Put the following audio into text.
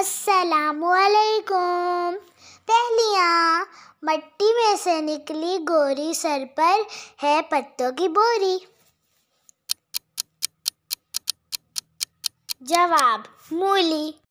असलकुम पहलियाँ मट्टी में से निकली गोरी सर पर है पत्तों की बोरी जवाब मूली